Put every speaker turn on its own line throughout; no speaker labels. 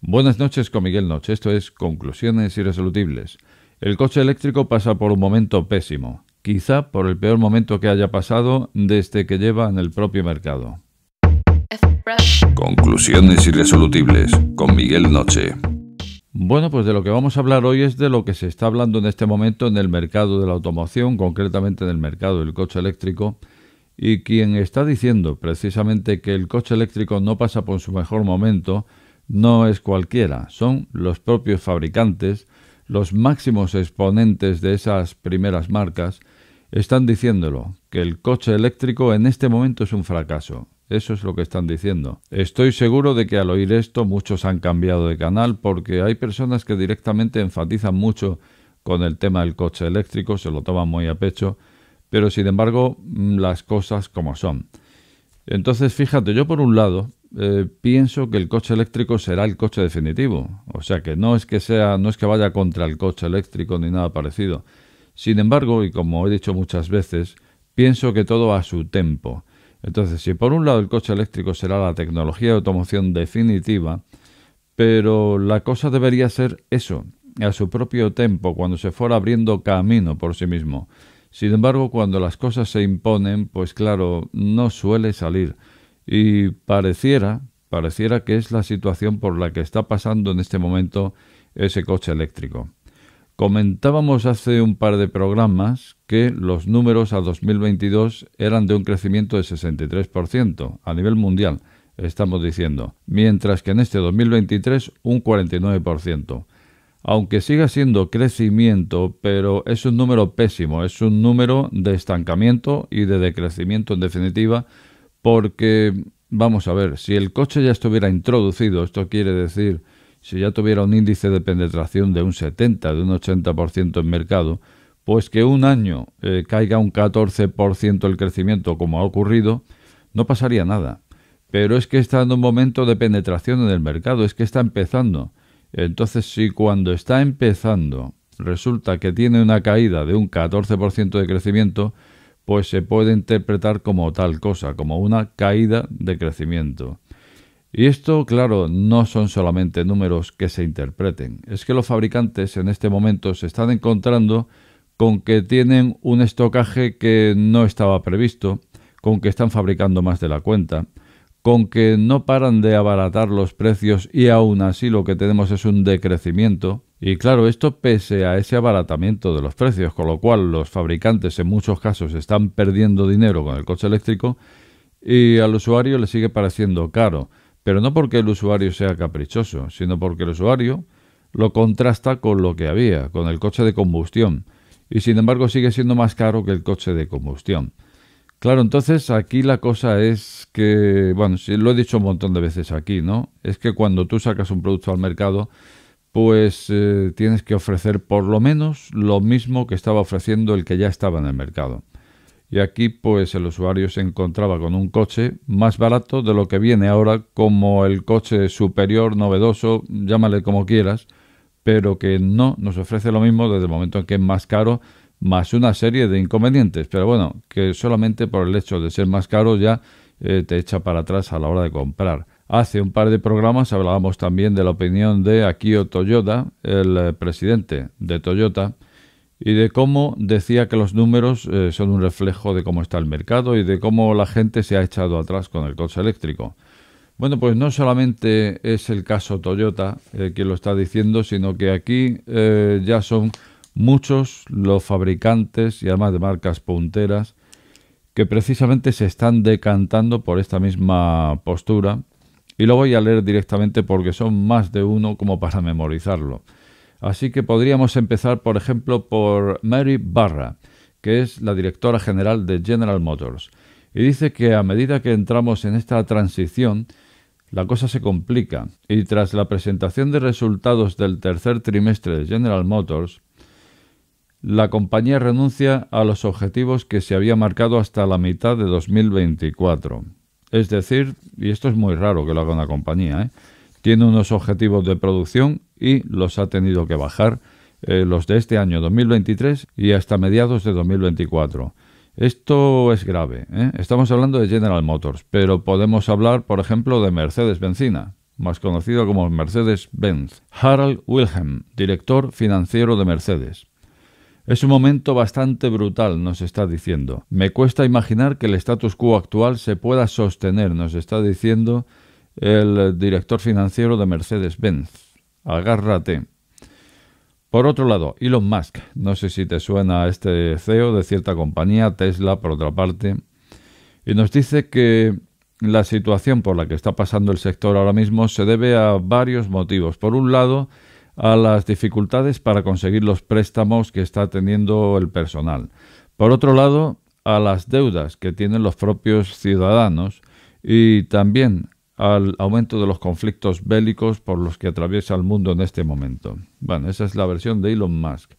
Buenas noches con Miguel Noche. Esto es Conclusiones Irresolutibles. El coche eléctrico pasa por un momento pésimo, quizá por el peor momento que haya pasado desde que lleva en el propio mercado. Conclusiones Irresolutibles con Miguel Noche. Bueno, pues de lo que vamos a hablar hoy es de lo que se está hablando en este momento en el mercado de la automoción, concretamente en el mercado del coche eléctrico, y quien está diciendo precisamente que el coche eléctrico no pasa por su mejor momento, no es cualquiera, son los propios fabricantes, los máximos exponentes de esas primeras marcas, están diciéndolo, que el coche eléctrico en este momento es un fracaso. Eso es lo que están diciendo. Estoy seguro de que al oír esto muchos han cambiado de canal porque hay personas que directamente enfatizan mucho con el tema del coche eléctrico, se lo toman muy a pecho, pero sin embargo mm, las cosas como son. Entonces fíjate, yo por un lado eh, pienso que el coche eléctrico será el coche definitivo. O sea que no es que sea, no es que vaya contra el coche eléctrico ni nada parecido. Sin embargo, y como he dicho muchas veces, pienso que todo a su tiempo. Entonces, si por un lado el coche eléctrico será la tecnología de automoción definitiva, pero la cosa debería ser eso, a su propio tiempo, cuando se fuera abriendo camino por sí mismo. Sin embargo, cuando las cosas se imponen, pues claro, no suele salir. Y pareciera, pareciera que es la situación por la que está pasando en este momento ese coche eléctrico. Comentábamos hace un par de programas que los números a 2022 eran de un crecimiento de 63% a nivel mundial, estamos diciendo, mientras que en este 2023 un 49%. Aunque siga siendo crecimiento, pero es un número pésimo, es un número de estancamiento y de decrecimiento en definitiva porque, vamos a ver, si el coche ya estuviera introducido, esto quiere decir, si ya tuviera un índice de penetración de un 70, de un 80% en mercado, pues que un año eh, caiga un 14% el crecimiento como ha ocurrido, no pasaría nada. Pero es que está en un momento de penetración en el mercado, es que está empezando. Entonces, si cuando está empezando resulta que tiene una caída de un 14% de crecimiento, pues se puede interpretar como tal cosa, como una caída de crecimiento. Y esto, claro, no son solamente números que se interpreten, es que los fabricantes en este momento se están encontrando con que tienen un estocaje que no estaba previsto, con que están fabricando más de la cuenta, con que no paran de abaratar los precios y aún así lo que tenemos es un decrecimiento, y claro, esto pese a ese abaratamiento de los precios, con lo cual los fabricantes en muchos casos están perdiendo dinero con el coche eléctrico y al usuario le sigue pareciendo caro, pero no porque el usuario sea caprichoso, sino porque el usuario lo contrasta con lo que había, con el coche de combustión, y sin embargo sigue siendo más caro que el coche de combustión. Claro, entonces aquí la cosa es que, bueno, lo he dicho un montón de veces aquí, ¿no? Es que cuando tú sacas un producto al mercado, pues eh, tienes que ofrecer por lo menos lo mismo que estaba ofreciendo el que ya estaba en el mercado. Y aquí pues el usuario se encontraba con un coche más barato de lo que viene ahora como el coche superior, novedoso, llámale como quieras, pero que no nos ofrece lo mismo desde el momento en que es más caro, más una serie de inconvenientes. Pero bueno, que solamente por el hecho de ser más caro ya eh, te echa para atrás a la hora de comprar. Hace un par de programas hablábamos también de la opinión de Akio Toyota, el eh, presidente de Toyota, y de cómo decía que los números eh, son un reflejo de cómo está el mercado y de cómo la gente se ha echado atrás con el coche eléctrico. Bueno, pues no solamente es el caso Toyota eh, quien lo está diciendo, sino que aquí ya son muchos los fabricantes y además de marcas punteras que precisamente se están decantando por esta misma postura y lo voy a leer directamente porque son más de uno como para memorizarlo. Así que podríamos empezar, por ejemplo, por Mary Barra, que es la directora general de General Motors, y dice que a medida que entramos en esta transición, la cosa se complica, y tras la presentación de resultados del tercer trimestre de General Motors, la compañía renuncia a los objetivos que se había marcado hasta la mitad de 2024. Es decir, y esto es muy raro que lo haga una compañía, ¿eh? tiene unos objetivos de producción y los ha tenido que bajar eh, los de este año 2023 y hasta mediados de 2024. Esto es grave. ¿eh? Estamos hablando de General Motors, pero podemos hablar, por ejemplo, de Mercedes Benzina, más conocido como Mercedes-Benz. Harald Wilhelm, director financiero de Mercedes. Es un momento bastante brutal, nos está diciendo. Me cuesta imaginar que el status quo actual se pueda sostener, nos está diciendo el director financiero de Mercedes-Benz. Agárrate. Por otro lado, Elon Musk, no sé si te suena a este CEO de cierta compañía, Tesla, por otra parte, y nos dice que la situación por la que está pasando el sector ahora mismo se debe a varios motivos. Por un lado, a las dificultades para conseguir los préstamos que está teniendo el personal. Por otro lado, a las deudas que tienen los propios ciudadanos y también al aumento de los conflictos bélicos por los que atraviesa el mundo en este momento. Bueno, esa es la versión de Elon Musk.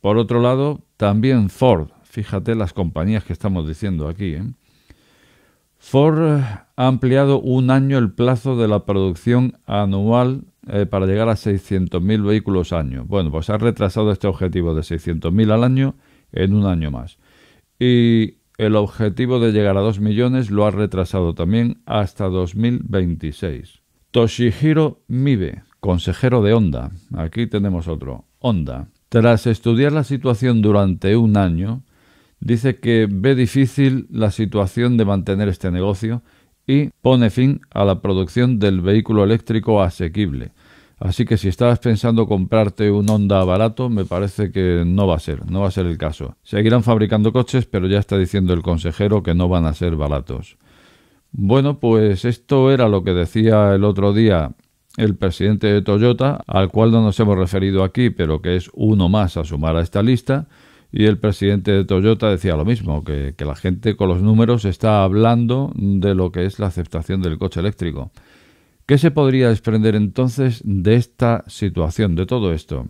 Por otro lado, también Ford, fíjate las compañías que estamos diciendo aquí, ¿eh? Ford ha ampliado un año el plazo de la producción anual eh, para llegar a 600.000 vehículos año. Bueno, pues ha retrasado este objetivo de 600.000 al año en un año más. Y el objetivo de llegar a 2 millones lo ha retrasado también hasta 2026. Toshihiro Mibe, consejero de Honda. Aquí tenemos otro. Honda. Tras estudiar la situación durante un año, dice que ve difícil la situación de mantener este negocio y pone fin a la producción del vehículo eléctrico asequible. Así que si estabas pensando comprarte un Honda barato, me parece que no va a ser, no va a ser el caso. Seguirán fabricando coches, pero ya está diciendo el consejero que no van a ser baratos. Bueno, pues esto era lo que decía el otro día el presidente de Toyota, al cual no nos hemos referido aquí, pero que es uno más a sumar a esta lista. Y el presidente de Toyota decía lo mismo, que, la gente con los números está hablando de lo que es la aceptación del coche eléctrico. ¿Qué se podría desprender entonces de esta situación, de todo esto?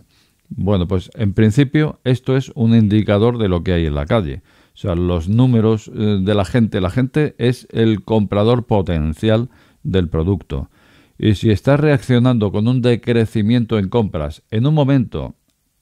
Bueno, pues en principio esto es un indicador de lo que hay en la calle. O sea, los números eh, de la gente. La gente es el comprador potencial del producto. Y si está reaccionando con un decrecimiento en compras en un momento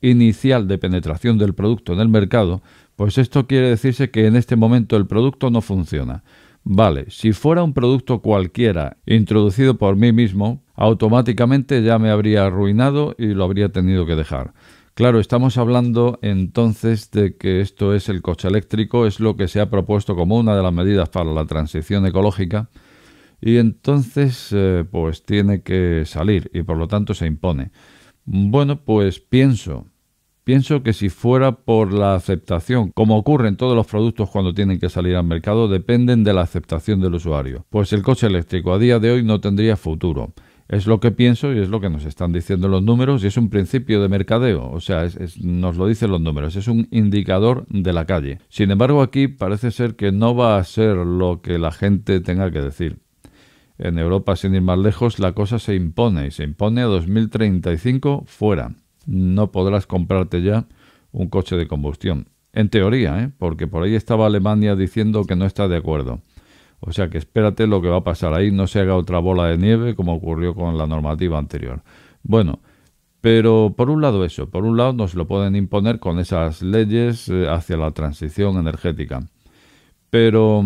inicial de penetración del producto en el mercado, pues esto quiere decirse que en este momento el producto no funciona. Vale, si fuera un producto cualquiera introducido por mí mismo, automáticamente ya me habría arruinado y lo habría tenido que dejar. Claro, estamos hablando entonces de que esto es el coche eléctrico, es lo que se ha propuesto como una de las medidas para la transición ecológica y entonces eh, pues tiene que salir y por lo tanto se impone. Bueno, pues pienso Pienso que si fuera por la aceptación, como ocurre en todos los productos cuando tienen que salir al mercado, dependen de la aceptación del usuario. Pues el coche eléctrico a día de hoy no tendría futuro. Es lo que pienso y es lo que nos están diciendo los números y es un principio de mercadeo, o sea, nos lo dicen los números, es un indicador de la calle. Sin embargo, aquí parece ser que no va a ser lo que la gente tenga que decir. En Europa, sin ir más lejos, la cosa se impone y se impone a 2035 fuera no podrás comprarte ya un coche de combustión. En teoría, ¿eh? porque por ahí estaba Alemania diciendo que no está de acuerdo. O sea que espérate lo que va a pasar ahí, no se haga otra bola de nieve como ocurrió con la normativa anterior. Bueno, pero por un lado eso, por un lado nos lo pueden imponer con esas leyes eh, hacia la transición energética. Pero,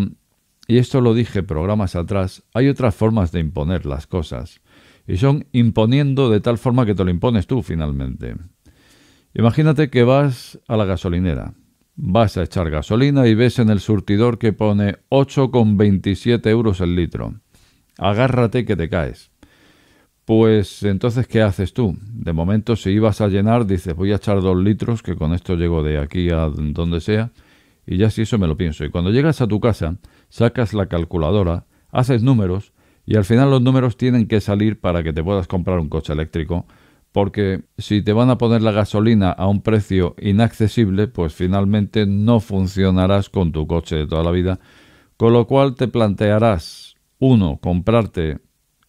y esto lo dije programas atrás, hay otras formas de imponer las cosas y son imponiendo de tal forma que te lo impones tú finalmente. Imagínate que vas a la gasolinera. Vas a echar gasolina y ves en el surtidor que pone 8,27 euros el litro. Agárrate que te caes. Pues entonces, ¿qué haces tú? De momento, si ibas a llenar, dices, voy a echar dos litros, que con esto llego de aquí a donde sea, y ya si eso me lo pienso. Y cuando llegas a tu casa, sacas la calculadora, haces números y al final los números tienen que salir para que te puedas comprar un coche eléctrico, porque si te van a poner la gasolina a un precio inaccesible, pues finalmente no funcionarás con tu coche de toda la vida, con lo cual te plantearás, uno, comprarte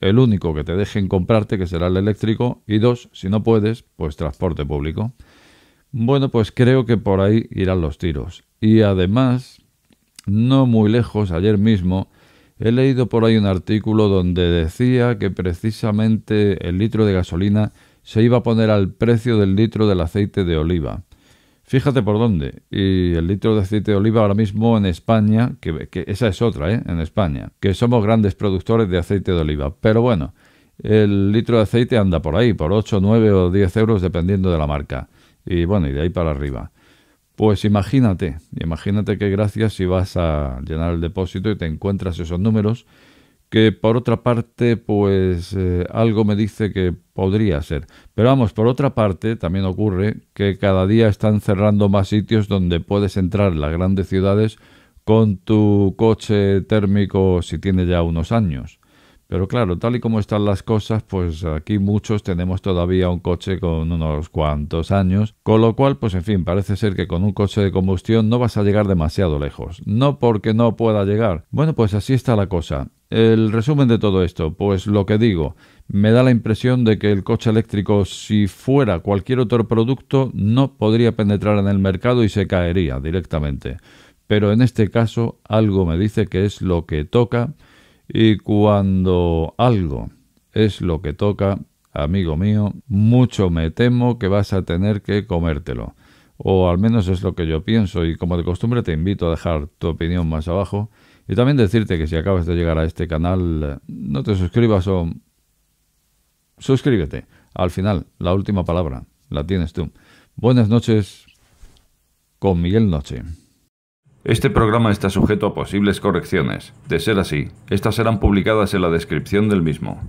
el único que te dejen comprarte, que será el eléctrico, y dos, si no puedes, pues transporte público. Bueno, pues creo que por ahí irán los tiros. Y además, no muy lejos, ayer mismo, He leído por ahí un artículo donde decía que precisamente el litro de gasolina se iba a poner al precio del litro del aceite de oliva. Fíjate por dónde. Y el litro de aceite de oliva ahora mismo en España, que, esa es otra, ¿eh? En España, que somos grandes productores de aceite de oliva. Pero bueno, el litro de aceite anda por ahí, por 8, 9 o 10 euros dependiendo de la marca. Y bueno, y de ahí para arriba. Pues imagínate, imagínate qué gracias si vas a llenar el depósito y te encuentras esos números, que por otra parte, pues eh, algo me dice que podría ser. Pero vamos, por otra parte, también ocurre que cada día están cerrando más sitios donde puedes entrar las grandes ciudades con tu coche térmico si tiene ya unos años. Pero claro, tal y como están las cosas, pues aquí muchos tenemos todavía un coche con unos cuantos años, con lo cual, pues en fin, parece ser que con un coche de combustión no vas a llegar demasiado lejos. No porque no pueda llegar. Bueno, pues así está la cosa. El resumen de todo esto, pues lo que digo, me da la impresión de que el coche eléctrico, si fuera cualquier otro producto, no podría penetrar en el mercado y se caería directamente. Pero en este caso, algo me dice que es lo que toca y cuando algo es lo que toca, amigo mío, mucho me temo que vas a tener que comértelo. O al menos es lo que yo pienso y como de costumbre te invito a dejar tu opinión más abajo. Y también decirte que si acabas de llegar a este canal, no te suscribas o... Suscríbete. Al final, la última palabra la tienes tú. Buenas noches con Miguel Noche. Este programa está sujeto a posibles correcciones. De ser así, estas serán publicadas en la descripción del mismo.